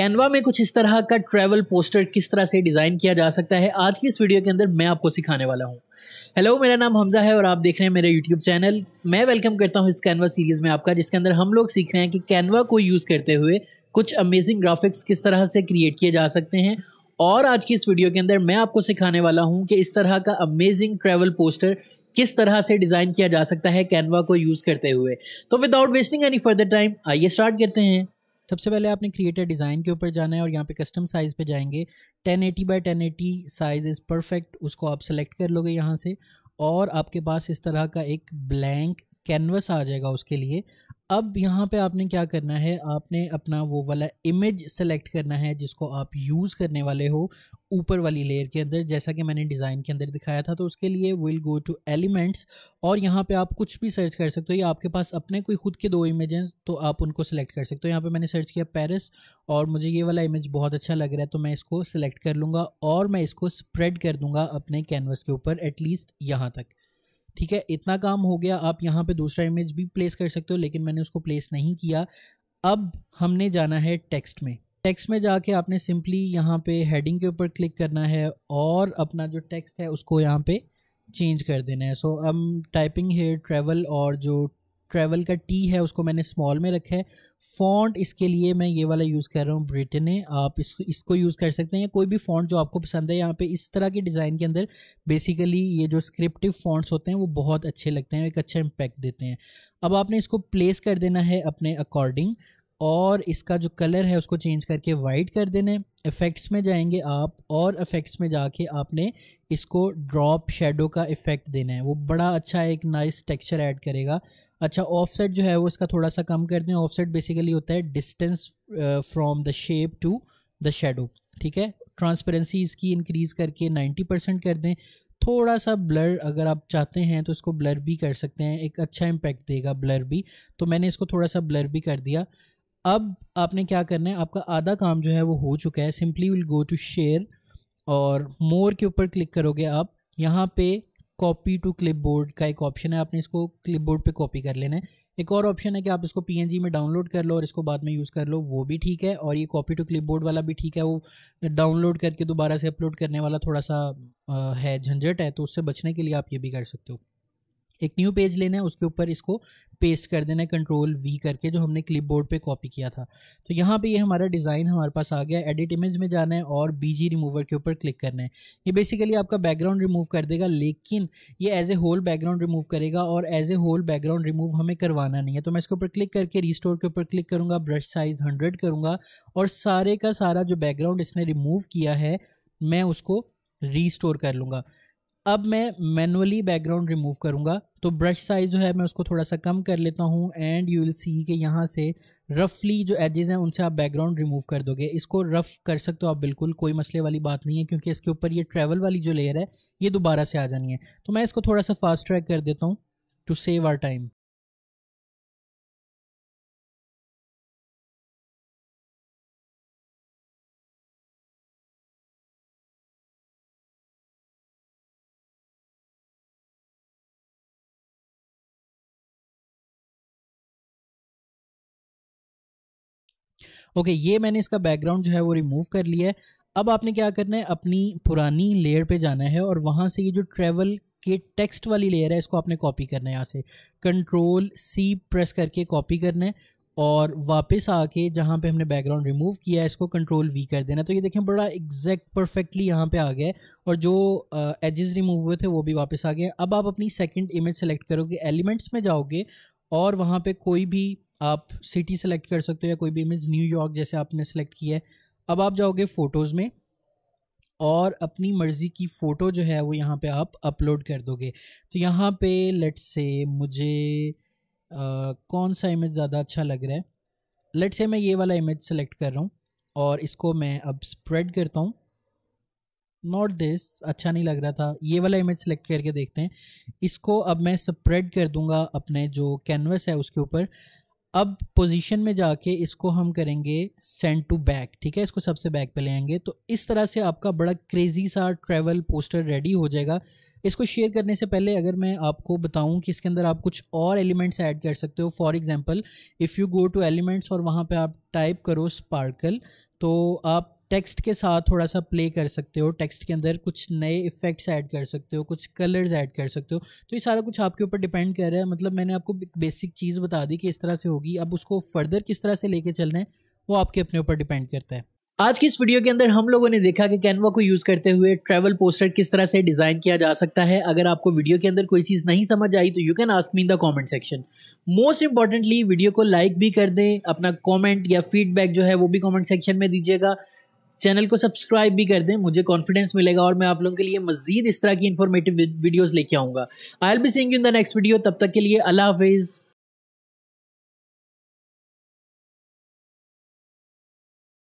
Canva में कुछ इस तरह का ट्रैवल पोस्टर किस तरह से डिज़ाइन किया जा सकता है आज की इस वीडियो के अंदर मैं आपको सिखाने वाला हूँ हेलो मेरा नाम हमजा है और आप देख रहे हैं मेरे यूट्यूब चैनल मैं वेलकम करता हूँ इस कैनवा सीरीज़ में आपका जिसके अंदर हम लोग सीख रहे हैं कि कैनवा को यूज़ करते हुए कुछ अमेजिंग ग्राफिक्स किस तरह से क्रिएट किए जा सकते हैं और आज की इस वीडियो के अंदर मैं आपको सिखाने वाला हूँ कि इस तरह का अमेजिंग ट्रैवल पोस्टर किस तरह से डिज़ाइन किया जा सकता है कैनवा को यूज़ करते हुए तो without wasting any further time आइए स्टार्ट करते हैं सबसे पहले आपने क्रिएटर डिज़ाइन के ऊपर जाना है और यहाँ पे कस्टम साइज़ पे जाएंगे 1080 eighty by ten size is perfect उसको आप सेलेक्ट कर लोगे यहाँ से और आपके पास इस तरह का एक ब्लैंक कैनवस आ जाएगा उसके लिए अब यहाँ पे आपने क्या करना है आपने अपना वो वाला इमेज सेलेक्ट करना है जिसको आप यूज़ करने वाले हो ऊपर वाली लेयर के अंदर जैसा कि मैंने डिज़ाइन के अंदर दिखाया था तो उसके लिए विल गो टू एलिमेंट्स और यहाँ पे आप कुछ भी सर्च कर सकते हो या आपके पास अपने कोई खुद के दो इमेज हैं तो आप उनको सेलेक्ट कर सकते हो यहाँ पर मैंने सर्च किया पेरिस और मुझे ये वाला इमेज बहुत अच्छा लग रहा है तो मैं इसको सेलेक्ट कर लूँगा और मैं इसको स्प्रेड कर दूँगा अपने कैनवस के ऊपर एटलीस्ट यहाँ तक ठीक है इतना काम हो गया आप यहाँ पे दूसरा इमेज भी प्लेस कर सकते हो लेकिन मैंने उसको प्लेस नहीं किया अब हमने जाना है टेक्स्ट में टेक्स्ट में जाके आपने सिंपली यहाँ पे हेडिंग के ऊपर क्लिक करना है और अपना जो टेक्स्ट है उसको यहाँ पे चेंज कर देना है सो हम टाइपिंग हेयर ट्रैवल और जो ट्रेवल का टी है उसको मैंने स्मॉल में रखा है फॉन्ट इसके लिए मैं ये वाला यूज़ कर रहा हूँ ब्रिटेन है आप इसको इसको यूज़ कर सकते हैं या कोई भी फॉन्ट जो आपको पसंद है यहाँ पे इस तरह के डिज़ाइन के अंदर बेसिकली ये जो स्क्रिप्टिव फॉन्ट्स होते हैं वो बहुत अच्छे लगते हैं एक अच्छा इम्पैक्ट देते हैं अब आपने इसको प्लेस कर देना है अपने अकॉर्डिंग और इसका जो कलर है उसको चेंज करके वाइट कर देना है इफ़ेक्ट्स में जाएंगे आप और इफ़ेक्ट्स में जाके आपने इसको ड्रॉप शेडो का इफ़ेक्ट देना है वो बड़ा अच्छा एक नाइस टेक्सचर ऐड करेगा अच्छा ऑफसेट जो है वो इसका थोड़ा सा कम कर दें ऑफसेट बेसिकली होता है distance from the shape to the shadow ठीक है ट्रांसपेरेंसी इसकी इंक्रीज़ करके नाइन्टी परसेंट कर दें थोड़ा सा ब्लर अगर आप चाहते हैं तो इसको ब्लर भी कर सकते हैं एक अच्छा इम्पैक्ट देगा ब्लर भी तो मैंने इसको थोड़ा सा ब्लर भी कर दिया अब आपने क्या करना है आपका आधा काम जो है वो हो चुका है simply will go to share और मोर के ऊपर क्लिक करोगे आप यहाँ पे कॉपी टू क्लिपबोर्ड का एक ऑप्शन है आपने इसको क्लिपबोर्ड पे कॉपी कर लेना है एक और ऑप्शन है कि आप इसको पीएनजी में डाउनलोड कर लो और इसको बाद में यूज़ कर लो वो भी ठीक है और ये कॉपी टू क्लिपबोर्ड वाला भी ठीक है वो डाउनलोड करके दोबारा से अपलोड करने वाला थोड़ा सा है झंझट है तो उससे बचने के लिए आप ये भी कर सकते हो एक न्यू पेज लेना है उसके ऊपर इसको पेस्ट कर देना है कंट्रोल वी करके जो हमने क्लिपबोर्ड पे कॉपी किया था तो यहाँ पे ये यह हमारा डिज़ाइन हमारे पास आ गया एडिट इमेज में जाना है और बीजी रिमूवर के ऊपर क्लिक करना है ये बेसिकली आपका बैकग्राउंड रिमूव कर देगा लेकिन ये as a whole background remove करेगा और as a whole background remove हमें करवाना नहीं है तो मैं इसके ऊपर क्लिक करके स्टोर के ऊपर क्लिक करूँगा ब्रश साइज़ हंड्रेड करूँगा और सारे का सारा जो बैकग्राउंड इसने रिमूव किया है मैं उसको रीस्टोर कर लूँगा अब मैं मैनुअली बैकग्राउंड रिमूव करूँगा तो ब्रश साइज़ जो है मैं उसको थोड़ा सा कम कर लेता हूँ एंड यू विल सी कि यहाँ से रफली जो एजेस हैं उनसे आप बैकग्राउंड रिमूव कर दोगे इसको रफ़ कर सकते हो आप बिल्कुल कोई मसले वाली बात नहीं है क्योंकि इसके ऊपर ये ट्रैवल वाली जो लेयर है ये दोबारा से आ जानी है तो मैं इसको थोड़ा सा फास्ट ट्रैक कर देता हूँ to save our time okay ये मैंने इसका बैकग्राउंड जो है वो रिमूव कर लिया है अब आपने क्या करना है अपनी पुरानी लेयर पे जाना है और वहाँ से ये जो ट्रेवल के टेक्स्ट वाली लेयर है इसको आपने कॉपी करना है यहाँ से कंट्रोल सी प्रेस करके कॉपी करना है और वापस आके जहाँ पे हमने बैकग्राउंड रिमूव किया है इसको कंट्रोल वी कर देना तो ये देखें बड़ा एग्जैक्ट परफेक्टली यहाँ पे आ गया है और जो एजेस रिमूव हुए थे वो भी वापस आ गए अब आप अपनी सेकंड इमेज सेलेक्ट करोगे एलिमेंट्स में जाओगे और वहाँ पे कोई भी आप सिटी सेलेक्ट कर सकते हो या कोई भी इमेज न्यूयॉर्क जैसे आपने सेलेक्ट की है अब आप जाओगे फ़ोटोज़ में और अपनी मर्ज़ी की फ़ोटो जो है वो यहाँ पे आप अपलोड कर दोगे तो यहाँ पे लेट्स से मुझे आ, कौन सा इमेज ज़्यादा अच्छा लग रहा है लेट्स से मैं ये वाला इमेज सेलेक्ट कर रहा हूँ और इसको मैं अब स्प्रेड करता हूँ नॉट दिस अच्छा नहीं लग रहा था ये वाला इमेज सेलेक्ट करके देखते हैं इसको अब मैं स्प्रेड कर दूँगा अपने जो कैनवस है उसके ऊपर अब पोजीशन में जाके इसको हम करेंगे सेंड टू बैक ठीक है इसको सबसे बैक पे ले आएंगे तो इस तरह से आपका बड़ा क्रेजी सा ट्रैवल पोस्टर रेडी हो जाएगा इसको शेयर करने से पहले अगर मैं आपको बताऊं कि इसके अंदर आप कुछ और एलिमेंट्स ऐड कर सकते हो for example if you go to elements और वहाँ पे आप टाइप करो स्पार्कल तो आप टेक्स्ट के साथ थोड़ा सा प्ले कर सकते हो टेक्स्ट के अंदर कुछ नए इफेक्ट्स ऐड कर सकते हो कुछ कलर्स ऐड कर सकते हो तो ये सारा कुछ आपके ऊपर डिपेंड कर रहा है मतलब मैंने आपको बेसिक चीज़ बता दी कि इस तरह से होगी अब उसको फर्दर किस तरह से लेके चलना है वो आपके अपने ऊपर डिपेंड करता है आज की इस वीडियो के अंदर हम लोगों ने देखा कि कैनवा को यूज़ करते हुए ट्रैवल पोस्टर किस तरह से डिज़ाइन किया जा सकता है अगर आपको वीडियो के अंदर कोई चीज़ नहीं समझ आई तो you can ask me in the comment section most importantly video को लाइक भी कर दें अपना कमेंट या फीडबैक जो है वो भी कमेंट सेक्शन में दीजिएगा चैनल को सब्सक्राइब भी कर दें मुझे कॉन्फिडेंस मिलेगा और मैं आप लोगों के लिए मजीद इस तरह की इन्फॉर्मेटिव वीडियोज़ लेके आऊँगा I'll be seeing in the next video तब तक के लिए अल्लाह हाफिज़